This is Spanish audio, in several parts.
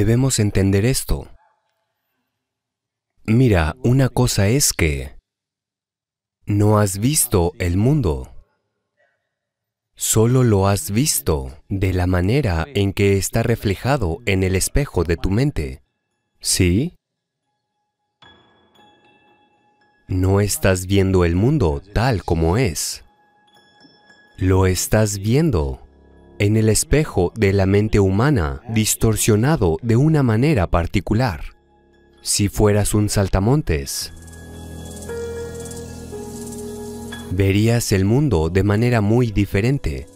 Debemos entender esto. Mira, una cosa es que no has visto el mundo. Solo lo has visto de la manera en que está reflejado en el espejo de tu mente. ¿Sí? No estás viendo el mundo tal como es. Lo estás viendo en el espejo de la mente humana, distorsionado de una manera particular. Si fueras un saltamontes, verías el mundo de manera muy diferente.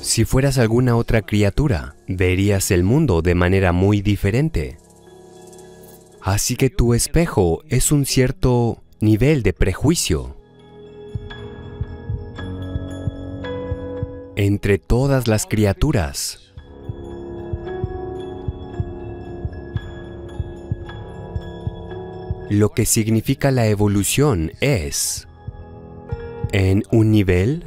Si fueras alguna otra criatura, verías el mundo de manera muy diferente. Así que tu espejo es un cierto nivel de prejuicio. entre todas las criaturas. Lo que significa la evolución es, en un nivel,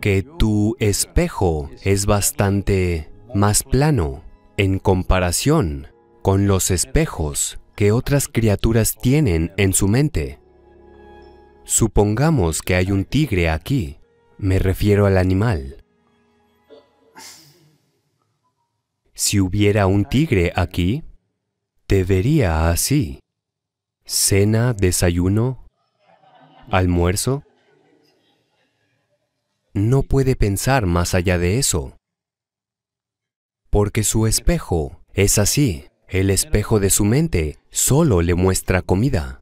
que tu espejo es bastante más plano en comparación con los espejos que otras criaturas tienen en su mente. Supongamos que hay un tigre aquí me refiero al animal. Si hubiera un tigre aquí, te vería así. Cena, desayuno, almuerzo. No puede pensar más allá de eso, porque su espejo es así. El espejo de su mente solo le muestra comida.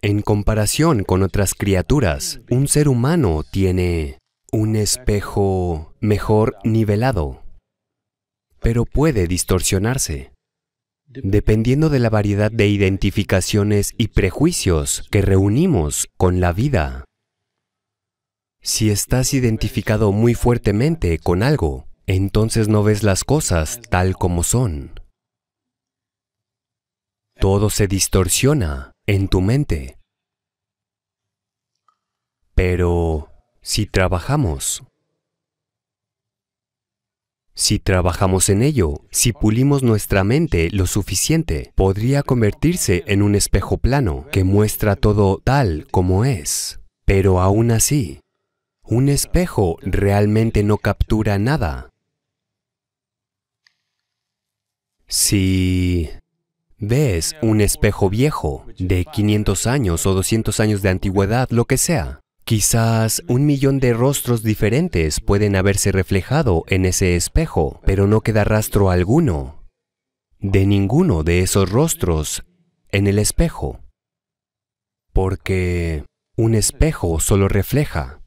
En comparación con otras criaturas, un ser humano tiene un espejo mejor nivelado, pero puede distorsionarse dependiendo de la variedad de identificaciones y prejuicios que reunimos con la vida. Si estás identificado muy fuertemente con algo, entonces no ves las cosas tal como son. Todo se distorsiona en tu mente. Pero si trabajamos, si trabajamos en ello, si pulimos nuestra mente lo suficiente, podría convertirse en un espejo plano que muestra todo tal como es. Pero aún así, un espejo realmente no captura nada. Si Ves un espejo viejo de 500 años o 200 años de antigüedad, lo que sea. Quizás un millón de rostros diferentes pueden haberse reflejado en ese espejo, pero no queda rastro alguno de ninguno de esos rostros en el espejo. Porque un espejo solo refleja.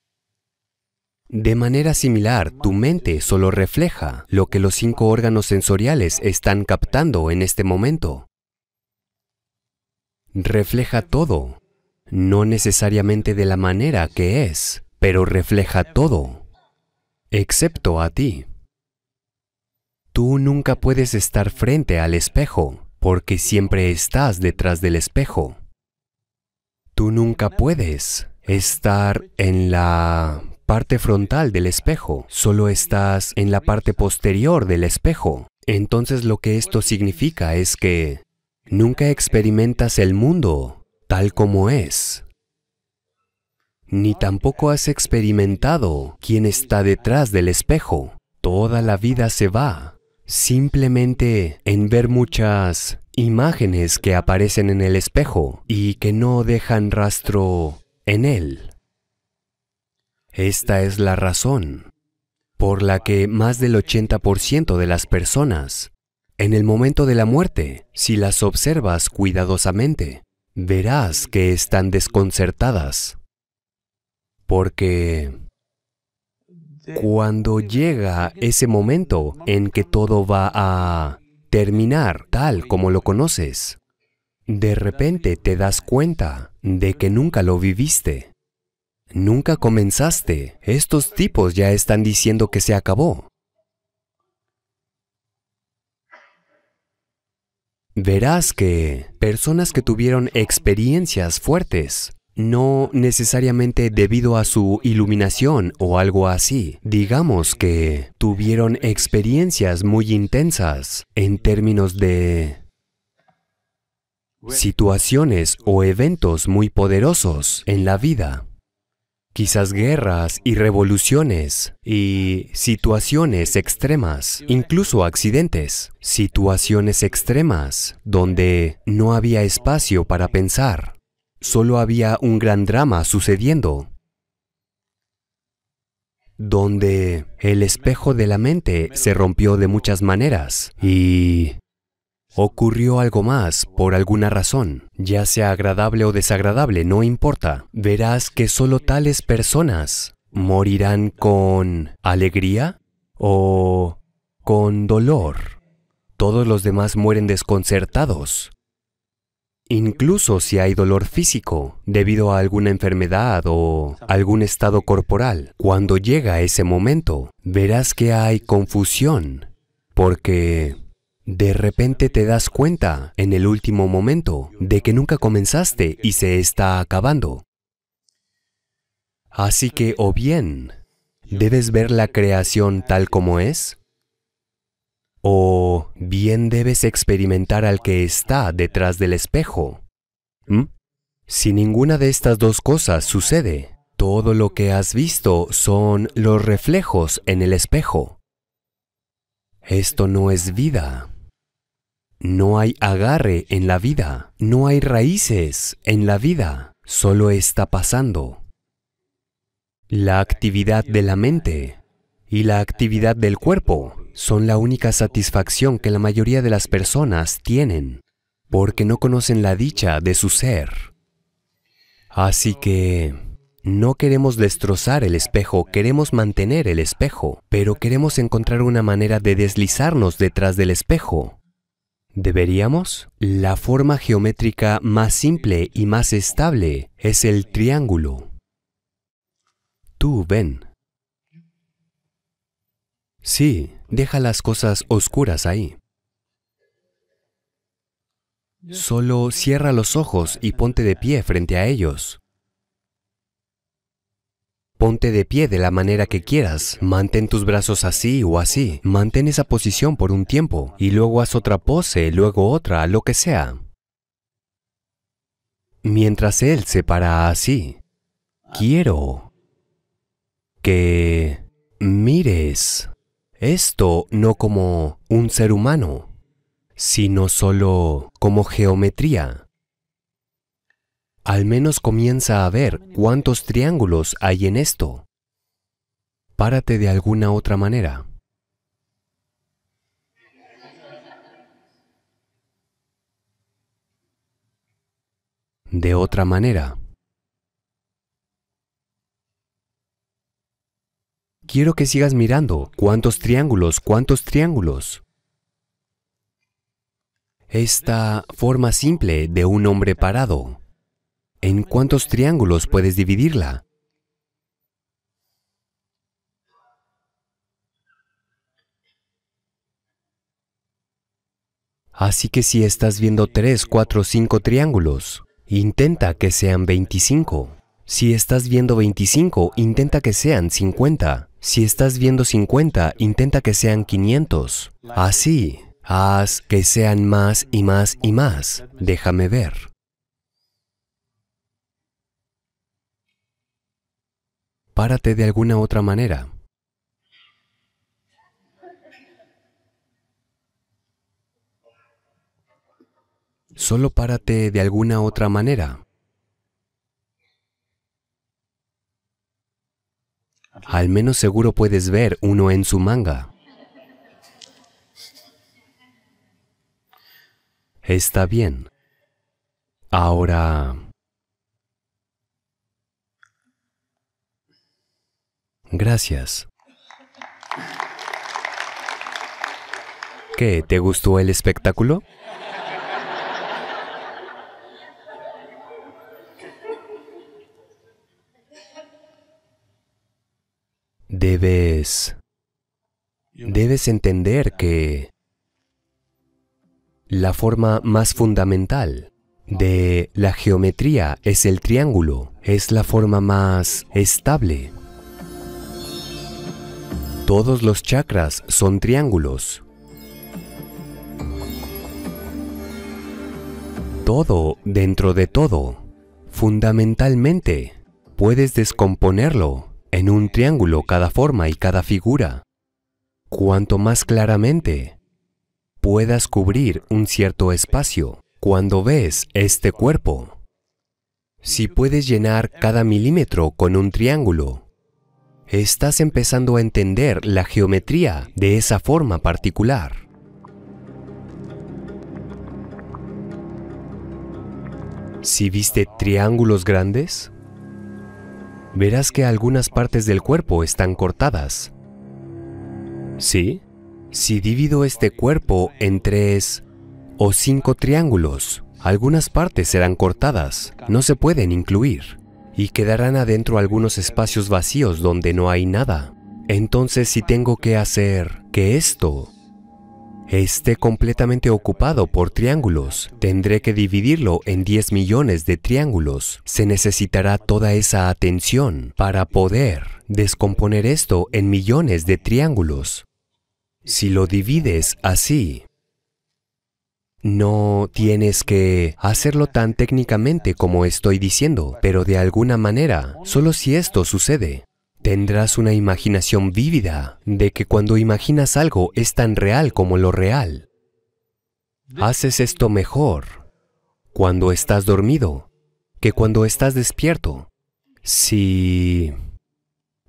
De manera similar, tu mente solo refleja lo que los cinco órganos sensoriales están captando en este momento refleja todo, no necesariamente de la manera que es, pero refleja todo, excepto a ti. Tú nunca puedes estar frente al espejo, porque siempre estás detrás del espejo. Tú nunca puedes estar en la parte frontal del espejo, solo estás en la parte posterior del espejo. Entonces lo que esto significa es que Nunca experimentas el mundo tal como es. Ni tampoco has experimentado quién está detrás del espejo. Toda la vida se va simplemente en ver muchas imágenes que aparecen en el espejo y que no dejan rastro en él. Esta es la razón por la que más del 80% de las personas en el momento de la muerte, si las observas cuidadosamente, verás que están desconcertadas. Porque cuando llega ese momento en que todo va a terminar tal como lo conoces, de repente te das cuenta de que nunca lo viviste. Nunca comenzaste. Estos tipos ya están diciendo que se acabó. verás que personas que tuvieron experiencias fuertes, no necesariamente debido a su iluminación o algo así, digamos que tuvieron experiencias muy intensas en términos de situaciones o eventos muy poderosos en la vida quizás guerras y revoluciones y situaciones extremas, incluso accidentes, situaciones extremas donde no había espacio para pensar, solo había un gran drama sucediendo, donde el espejo de la mente se rompió de muchas maneras y Ocurrió algo más por alguna razón, ya sea agradable o desagradable, no importa. Verás que solo tales personas morirán con alegría o con dolor. Todos los demás mueren desconcertados. Incluso si hay dolor físico debido a alguna enfermedad o algún estado corporal, cuando llega ese momento, verás que hay confusión, porque de repente te das cuenta, en el último momento, de que nunca comenzaste y se está acabando. Así que o bien, debes ver la creación tal como es, o bien debes experimentar al que está detrás del espejo. ¿Mm? Si ninguna de estas dos cosas sucede, todo lo que has visto son los reflejos en el espejo. Esto no es vida. No hay agarre en la vida, no hay raíces en la vida, solo está pasando. La actividad de la mente y la actividad del cuerpo son la única satisfacción que la mayoría de las personas tienen, porque no conocen la dicha de su ser. Así que no queremos destrozar el espejo, queremos mantener el espejo, pero queremos encontrar una manera de deslizarnos detrás del espejo ¿Deberíamos? La forma geométrica más simple y más estable es el triángulo. Tú ven. Sí, deja las cosas oscuras ahí. Solo cierra los ojos y ponte de pie frente a ellos. Ponte de pie de la manera que quieras. Mantén tus brazos así o así. Mantén esa posición por un tiempo y luego haz otra pose, luego otra, lo que sea. Mientras él se para así, quiero que mires esto no como un ser humano, sino solo como geometría al menos comienza a ver cuántos triángulos hay en esto. Párate de alguna otra manera. De otra manera. Quiero que sigas mirando. ¿Cuántos triángulos? ¿Cuántos triángulos? Esta forma simple de un hombre parado ¿En cuántos triángulos puedes dividirla? Así que si estás viendo 3, 4, 5 triángulos, intenta que sean 25. Si estás viendo 25, intenta que sean 50. Si estás viendo 50, intenta que sean 500. Así, haz que sean más y más y más. Déjame ver. párate de alguna otra manera. Solo párate de alguna otra manera. Al menos seguro puedes ver uno en su manga. Está bien. Ahora... Gracias. ¿Qué? ¿Te gustó el espectáculo? Debes... Debes entender que la forma más fundamental de la geometría es el triángulo, es la forma más estable, todos los chakras son triángulos. Todo dentro de todo. Fundamentalmente, puedes descomponerlo en un triángulo cada forma y cada figura. Cuanto más claramente puedas cubrir un cierto espacio cuando ves este cuerpo, si puedes llenar cada milímetro con un triángulo, estás empezando a entender la geometría de esa forma particular. Si viste triángulos grandes, verás que algunas partes del cuerpo están cortadas. ¿Sí? Si divido este cuerpo en tres o cinco triángulos, algunas partes serán cortadas, no se pueden incluir y quedarán adentro algunos espacios vacíos donde no hay nada. Entonces si tengo que hacer que esto esté completamente ocupado por triángulos, tendré que dividirlo en 10 millones de triángulos. Se necesitará toda esa atención para poder descomponer esto en millones de triángulos. Si lo divides así, no tienes que hacerlo tan técnicamente como estoy diciendo, pero de alguna manera, solo si esto sucede, tendrás una imaginación vívida de que cuando imaginas algo es tan real como lo real. Haces esto mejor cuando estás dormido que cuando estás despierto. Si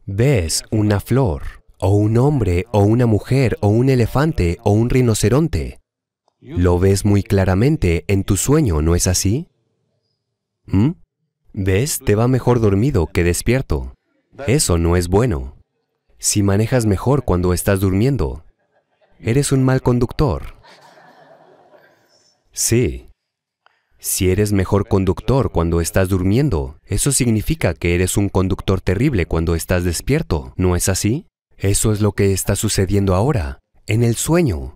ves una flor, o un hombre, o una mujer, o un elefante, o un rinoceronte, lo ves muy claramente en tu sueño, ¿no es así? ¿Mm? ¿Ves? Te va mejor dormido que despierto. Eso no es bueno. Si manejas mejor cuando estás durmiendo, eres un mal conductor. Sí. Si eres mejor conductor cuando estás durmiendo, eso significa que eres un conductor terrible cuando estás despierto, ¿no es así? Eso es lo que está sucediendo ahora, en el sueño.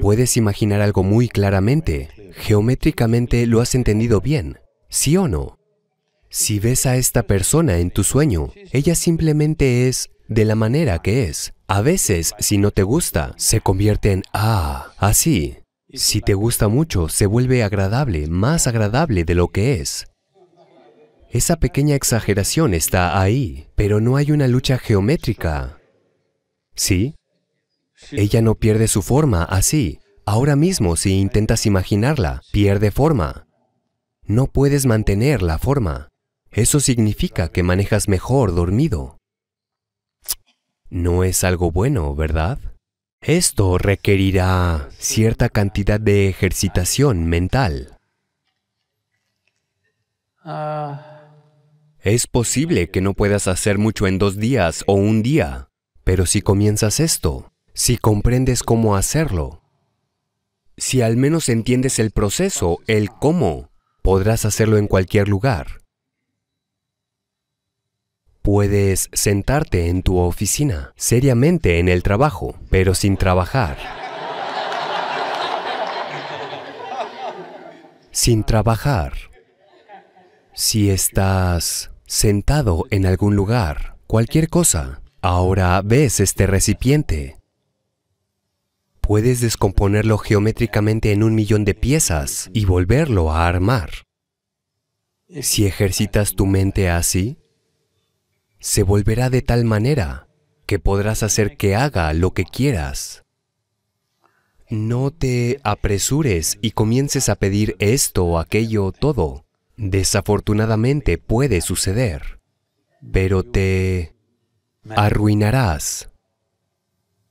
Puedes imaginar algo muy claramente. Geométricamente lo has entendido bien, ¿sí o no? Si ves a esta persona en tu sueño, ella simplemente es de la manera que es. A veces, si no te gusta, se convierte en ah, así. Si te gusta mucho, se vuelve agradable, más agradable de lo que es. Esa pequeña exageración está ahí, pero no hay una lucha geométrica. ¿Sí? Ella no pierde su forma así. Ahora mismo, si intentas imaginarla, pierde forma. No puedes mantener la forma. Eso significa que manejas mejor dormido. No es algo bueno, ¿verdad? Esto requerirá cierta cantidad de ejercitación mental. Ah. Es posible que no puedas hacer mucho en dos días o un día, pero si comienzas esto, si comprendes cómo hacerlo. Si al menos entiendes el proceso, el cómo, podrás hacerlo en cualquier lugar. Puedes sentarte en tu oficina, seriamente en el trabajo, pero sin trabajar. Sin trabajar. Si estás sentado en algún lugar, cualquier cosa, ahora ves este recipiente, Puedes descomponerlo geométricamente en un millón de piezas y volverlo a armar. Si ejercitas tu mente así, se volverá de tal manera que podrás hacer que haga lo que quieras. No te apresures y comiences a pedir esto, o aquello, todo. Desafortunadamente puede suceder, pero te arruinarás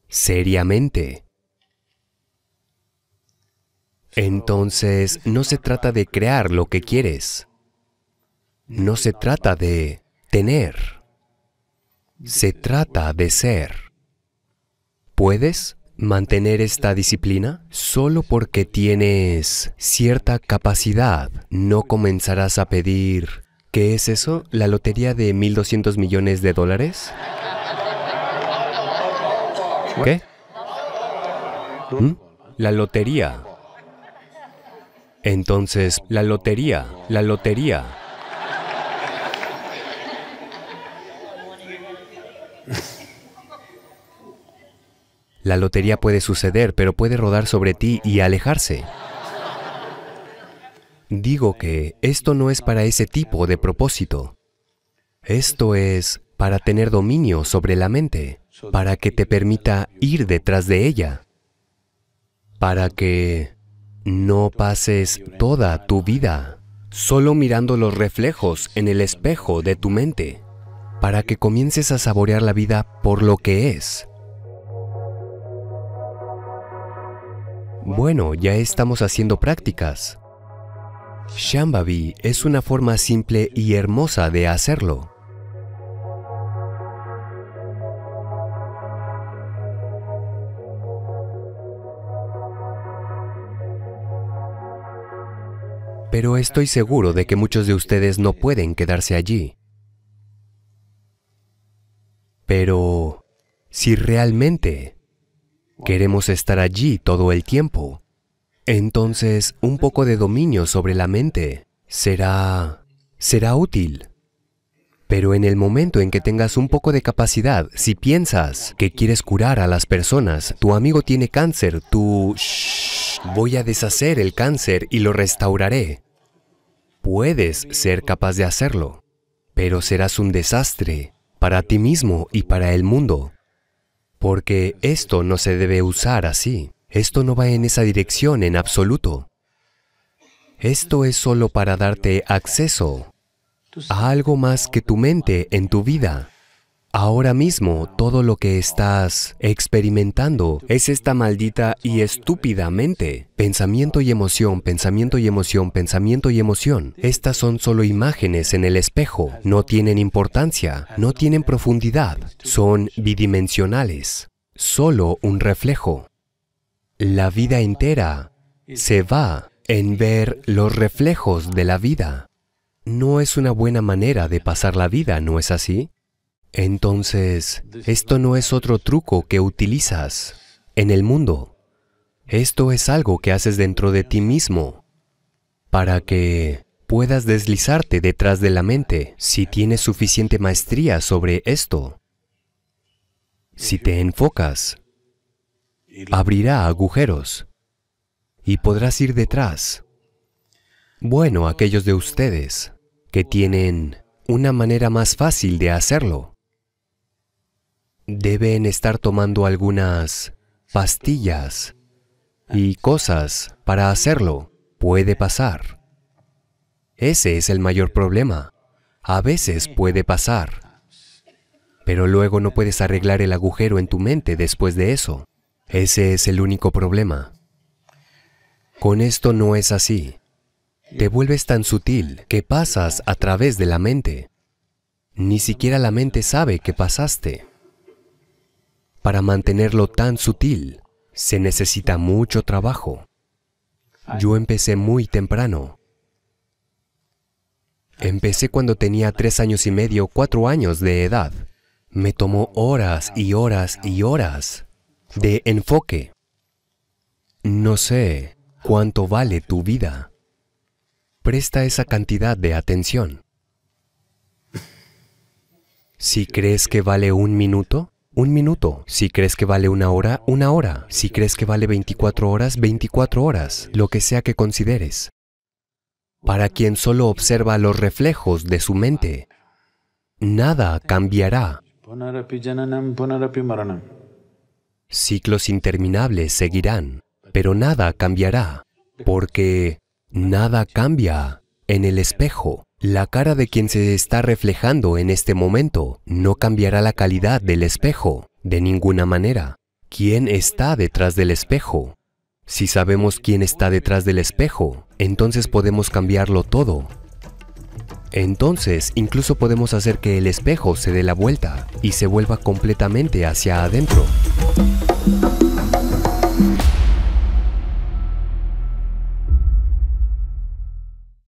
seriamente. Entonces, no se trata de crear lo que quieres. No se trata de tener. Se trata de ser. ¿Puedes mantener esta disciplina? Solo porque tienes cierta capacidad, no comenzarás a pedir, ¿qué es eso? ¿La lotería de 1.200 millones de dólares? ¿Qué? ¿Mm? La lotería entonces, la lotería, la lotería. La lotería puede suceder, pero puede rodar sobre ti y alejarse. Digo que esto no es para ese tipo de propósito. Esto es para tener dominio sobre la mente, para que te permita ir detrás de ella, para que no pases toda tu vida solo mirando los reflejos en el espejo de tu mente para que comiences a saborear la vida por lo que es. Bueno, ya estamos haciendo prácticas. Shambhavi es una forma simple y hermosa de hacerlo. pero estoy seguro de que muchos de ustedes no pueden quedarse allí. Pero si realmente queremos estar allí todo el tiempo, entonces un poco de dominio sobre la mente será será útil. Pero en el momento en que tengas un poco de capacidad, si piensas que quieres curar a las personas, tu amigo tiene cáncer, tú... Tu... Voy a deshacer el cáncer y lo restauraré. Puedes ser capaz de hacerlo, pero serás un desastre para ti mismo y para el mundo. Porque esto no se debe usar así. Esto no va en esa dirección en absoluto. Esto es solo para darte acceso a algo más que tu mente en tu vida. Ahora mismo todo lo que estás experimentando es esta maldita y estúpida mente. Pensamiento y emoción, pensamiento y emoción, pensamiento y emoción. Estas son solo imágenes en el espejo. No tienen importancia, no tienen profundidad, son bidimensionales. Solo un reflejo. La vida entera se va en ver los reflejos de la vida. No es una buena manera de pasar la vida, ¿no es así? Entonces, esto no es otro truco que utilizas en el mundo. Esto es algo que haces dentro de ti mismo para que puedas deslizarte detrás de la mente si tienes suficiente maestría sobre esto. Si te enfocas, abrirá agujeros y podrás ir detrás. Bueno, aquellos de ustedes que tienen una manera más fácil de hacerlo, deben estar tomando algunas pastillas y cosas para hacerlo. Puede pasar. Ese es el mayor problema. A veces puede pasar. Pero luego no puedes arreglar el agujero en tu mente después de eso. Ese es el único problema. Con esto no es así. Te vuelves tan sutil que pasas a través de la mente. Ni siquiera la mente sabe que pasaste. Para mantenerlo tan sutil, se necesita mucho trabajo. Yo empecé muy temprano. Empecé cuando tenía tres años y medio, cuatro años de edad. Me tomó horas y horas y horas de enfoque. No sé cuánto vale tu vida. Presta esa cantidad de atención. Si crees que vale un minuto, un minuto. Si crees que vale una hora, una hora. Si crees que vale 24 horas, 24 horas. Lo que sea que consideres. Para quien solo observa los reflejos de su mente, nada cambiará. Ciclos interminables seguirán, pero nada cambiará, porque nada cambia en el espejo. La cara de quien se está reflejando en este momento no cambiará la calidad del espejo de ninguna manera. ¿Quién está detrás del espejo? Si sabemos quién está detrás del espejo, entonces podemos cambiarlo todo. Entonces, incluso podemos hacer que el espejo se dé la vuelta y se vuelva completamente hacia adentro.